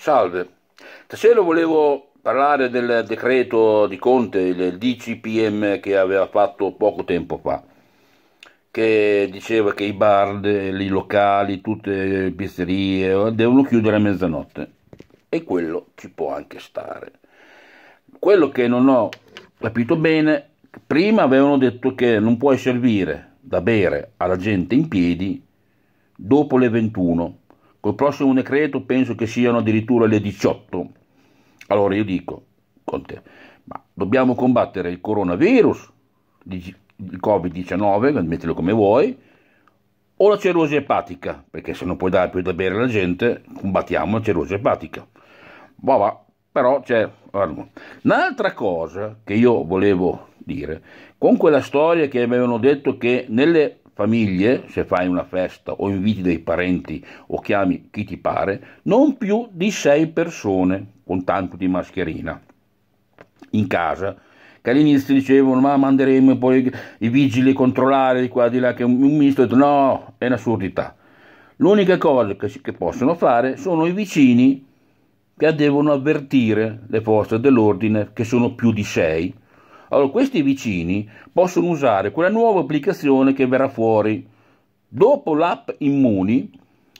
Salve, stasera volevo parlare del decreto di Conte, del DCPM che aveva fatto poco tempo fa, che diceva che i bar, i locali, tutte le pizzerie devono chiudere a mezzanotte e quello ci può anche stare. Quello che non ho capito bene, prima avevano detto che non puoi servire da bere alla gente in piedi dopo le 21 Col prossimo decreto penso che siano addirittura le 18. Allora io dico, Conte, ma dobbiamo combattere il coronavirus, il Covid-19, mettilo come vuoi, o la cerosi epatica, perché se non puoi dare più da bere alla gente, combattiamo la cerosi epatica. Va va, però c'è... Un'altra cosa che io volevo dire, con quella storia che avevano detto che nelle famiglie, se fai una festa o inviti dei parenti o chiami chi ti pare, non più di sei persone con tanto di mascherina. In casa, che all'inizio dicevano ma manderemo poi i vigili a controllare di qua di là che un ministro ha detto no, è un'assurdità. L'unica cosa che, che possono fare sono i vicini che devono avvertire le forze dell'ordine che sono più di sei allora, questi vicini possono usare quella nuova applicazione che verrà fuori. Dopo l'app Immuni,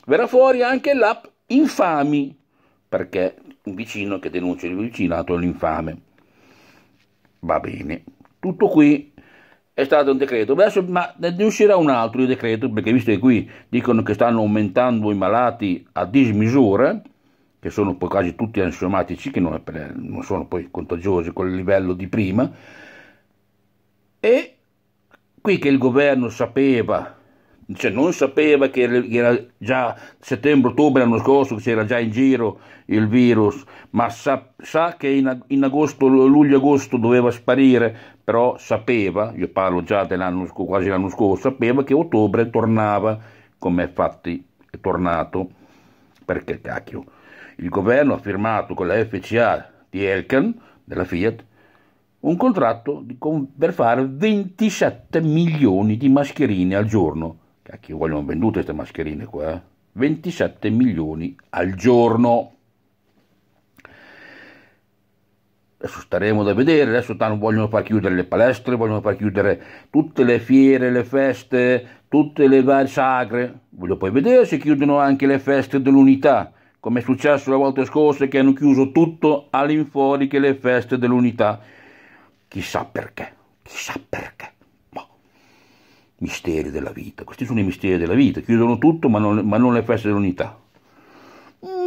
verrà fuori anche l'app Infami, perché un vicino che denuncia il vicinato è l'infame. Va bene, tutto qui è stato un decreto, adesso ma ne uscirà un altro il decreto perché visto che qui dicono che stanno aumentando i malati a dismisura, che sono poi quasi tutti ansiomatici, che non, non sono poi contagiosi con il livello di prima, e qui che il governo sapeva cioè non sapeva che era già settembre-ottobre l'anno scorso che c'era già in giro il virus, ma sa, sa che in, in agosto, luglio-agosto doveva sparire, però sapeva, io parlo già dell'anno, quasi l'anno scorso, sapeva che ottobre tornava, come fatti è tornato, perché cacchio il governo ha firmato con la FCA di Elkan, della Fiat, un contratto per fare 27 milioni di mascherine al giorno. Cacchio, vogliono vendute queste mascherine qua. Eh? 27 milioni al giorno. Adesso staremo da vedere, adesso tanto vogliono far chiudere le palestre, vogliono far chiudere tutte le fiere, le feste, tutte le varie sagre. Voglio poi vedere se chiudono anche le feste dell'unità come è successo la volta scorsa che hanno chiuso tutto all'infuori che le feste dell'unità. Chissà perché, chissà perché. Ma boh. misteri della vita, questi sono i misteri della vita, chiudono tutto ma non, ma non le feste dell'unità.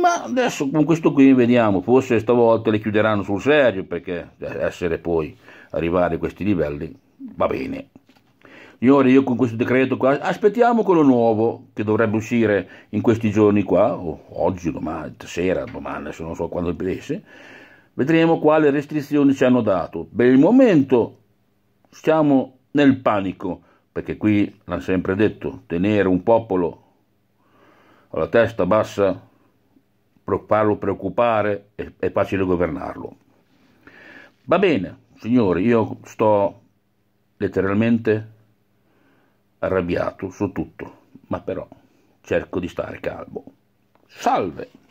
Ma adesso con questo qui vediamo, forse stavolta le chiuderanno sul serio perché eh, essere poi arrivare a questi livelli va bene. Signore, io con questo decreto qua, aspettiamo quello nuovo che dovrebbe uscire in questi giorni qua, o oggi, domani, sera, domani, se non so quando esce, vedremo quale restrizioni ci hanno dato. Per il momento siamo nel panico, perché qui l'hanno sempre detto, tenere un popolo con la testa bassa, farlo preoccupare, è facile governarlo. Va bene, signori, io sto letteralmente arrabbiato su tutto, ma però cerco di stare calmo. Salve!